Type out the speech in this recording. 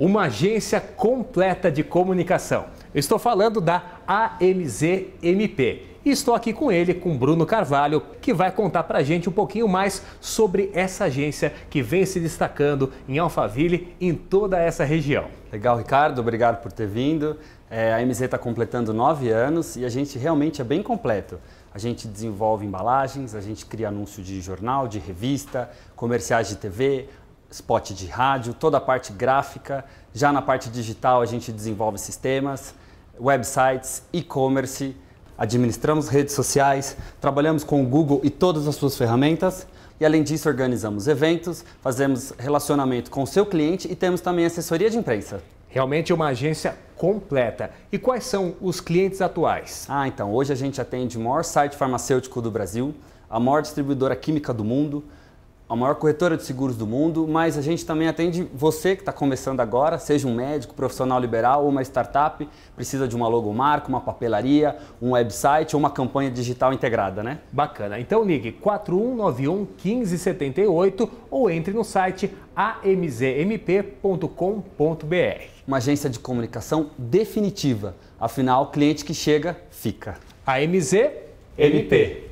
uma agência completa de comunicação. estou falando da AMZMP. E estou aqui com ele, com Bruno Carvalho, que vai contar para a gente um pouquinho mais sobre essa agência que vem se destacando em Alphaville e em toda essa região. Legal, Ricardo, obrigado por ter vindo. É, a AMZ está completando nove anos e a gente realmente é bem completo. A gente desenvolve embalagens, a gente cria anúncio de jornal, de revista, comerciais de TV, spot de rádio, toda a parte gráfica. Já na parte digital, a gente desenvolve sistemas, websites, e-commerce, administramos redes sociais, trabalhamos com o Google e todas as suas ferramentas. E além disso, organizamos eventos, fazemos relacionamento com o seu cliente e temos também assessoria de imprensa. Realmente é uma agência completa. E quais são os clientes atuais? Ah, então, hoje a gente atende o maior site farmacêutico do Brasil, a maior distribuidora química do mundo, a maior corretora de seguros do mundo, mas a gente também atende você que está começando agora, seja um médico, profissional liberal ou uma startup, precisa de uma logomarca, uma papelaria, um website ou uma campanha digital integrada, né? Bacana. Então ligue 4191 1578 ou entre no site amzmp.com.br. Uma agência de comunicação definitiva. Afinal, o cliente que chega, fica. AMZ MP.